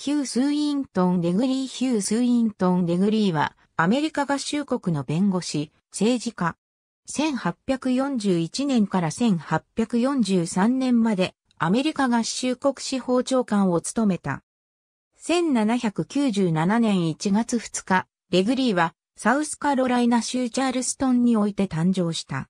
ヒュー・スウィントン・レグリー・ヒュー・スウィントン・レグリーは、アメリカ合衆国の弁護士、政治家。1841年から1843年まで、アメリカ合衆国司法長官を務めた。1797年1月2日、レグリーは、サウスカロライナ州チャールストンにおいて誕生した。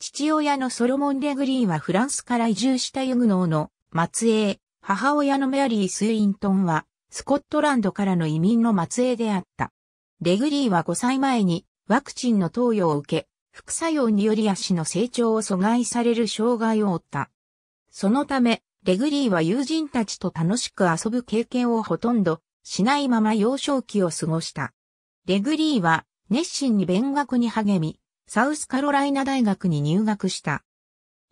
父親のソロモン・レグリーはフランスから移住したユグノーの末裔、母親のメアリー・スウィントンはスコットランドからの移民の末裔であった。レグリーは5歳前にワクチンの投与を受け、副作用により足の成長を阻害される障害を負った。そのため、レグリーは友人たちと楽しく遊ぶ経験をほとんどしないまま幼少期を過ごした。レグリーは熱心に勉学に励み、サウスカロライナ大学に入学した。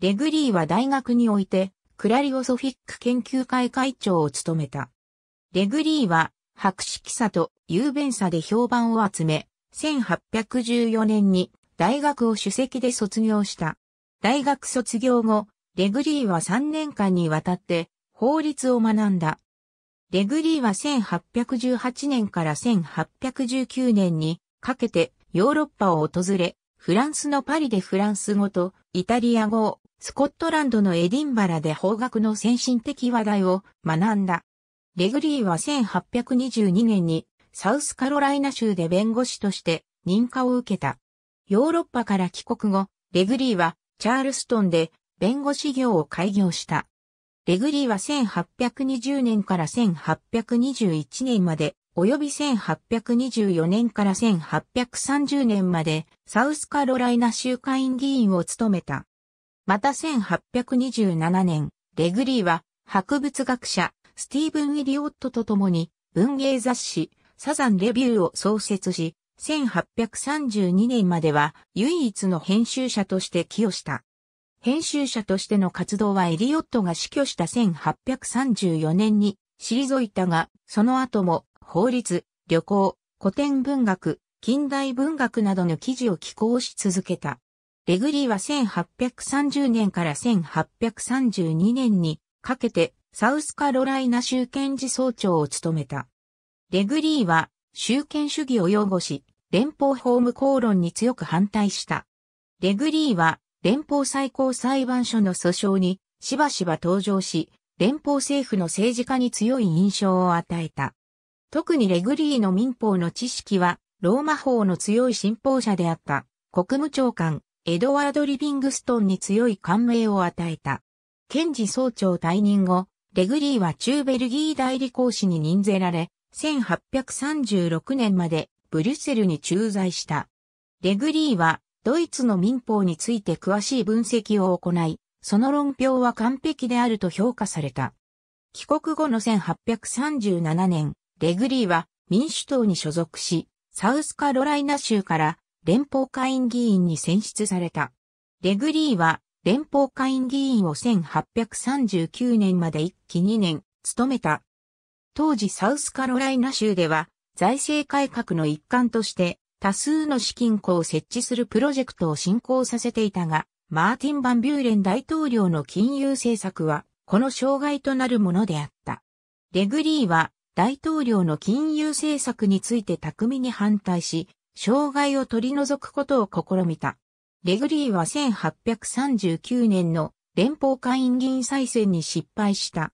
レグリーは大学において、クラリオソフィック研究会会長を務めた。レグリーは、博識さと雄弁さで評判を集め、1814年に大学を主席で卒業した。大学卒業後、レグリーは3年間にわたって法律を学んだ。レグリーは1818年から1819年にかけてヨーロッパを訪れ、フランスのパリでフランス語とイタリア語を、スコットランドのエディンバラで法学の先進的話題を学んだ。レグリーは1822年にサウスカロライナ州で弁護士として認可を受けた。ヨーロッパから帰国後、レグリーはチャールストンで弁護士業を開業した。レグリーは1820年から1821年まで、および1824年から1830年まで、サウスカロライナ州会員議員を務めた。また1827年、レグリーは博物学者、スティーブン・エリオットと共に文芸雑誌サザンレビューを創設し、1832年までは唯一の編集者として寄与した。編集者としての活動はエリオットが死去した1834年に退いたが、その後も法律、旅行、古典文学、近代文学などの記事を寄稿し続けた。レグリーは1830年から1832年にかけてサウスカロライナ州検事総長を務めた。レグリーは、州権主義を擁護し、連邦法務公論に強く反対した。レグリーは、連邦最高裁判所の訴訟に、しばしば登場し、連邦政府の政治家に強い印象を与えた。特にレグリーの民法の知識は、ローマ法の強い信奉者であった、国務長官、エドワード・リビングストンに強い感銘を与えた。検事総長退任後、レグリーは中ベルギー代理公使に任ぜられ、1836年までブリュッセルに駐在した。レグリーはドイツの民法について詳しい分析を行い、その論評は完璧であると評価された。帰国後の1837年、レグリーは民主党に所属し、サウスカロライナ州から連邦会員議員に選出された。レグリーは連邦下院議員を1839年まで1期2年、務めた。当時サウスカロライナ州では、財政改革の一環として、多数の資金庫を設置するプロジェクトを進行させていたが、マーティン・バンビューレン大統領の金融政策は、この障害となるものであった。レグリーは、大統領の金融政策について巧みに反対し、障害を取り除くことを試みた。レグリーは1839年の連邦会員議員再選に失敗した。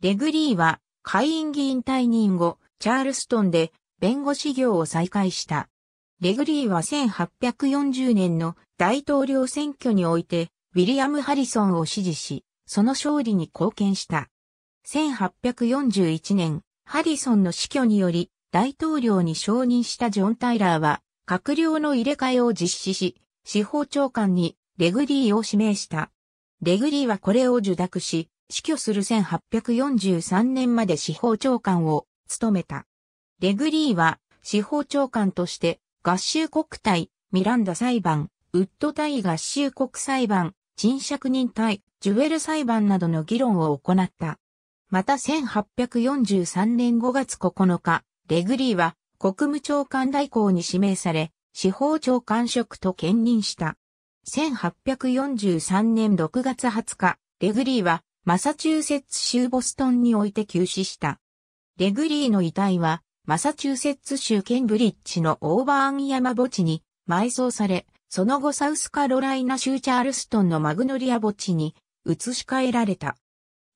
レグリーは会員議員退任後、チャールストンで弁護士業を再開した。レグリーは1840年の大統領選挙において、ウィリアム・ハリソンを支持し、その勝利に貢献した。1841年、ハリソンの死去により、大統領に承認したジョン・タイラーは、閣僚の入れ替えを実施し、司法長官にレグリーを指名した。レグリーはこれを受諾し、死去する1843年まで司法長官を務めた。レグリーは司法長官として合衆国対ミランダ裁判、ウッド対合衆国裁判、陳借人対ジュエル裁判などの議論を行った。また1843年5月9日、レグリーは国務長官代行に指名され、司法長官職と兼任した。1843年6月20日、レグリーはマサチューセッツ州ボストンにおいて急死した。レグリーの遺体はマサチューセッツ州ケンブリッジのオーバーン山墓地に埋葬され、その後サウスカロライナ州チャールストンのマグノリア墓地に移し替えられた。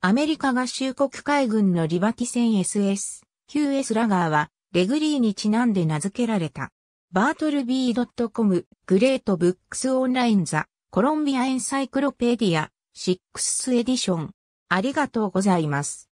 アメリカ合衆国海軍のリバティ船 SS、QS ラガーはレグリーにちなんで名付けられた。バートルビー .com、グレートブックスオンラインザ、コロンビアエンサイクロペディア、シックスエディション。ありがとうございます。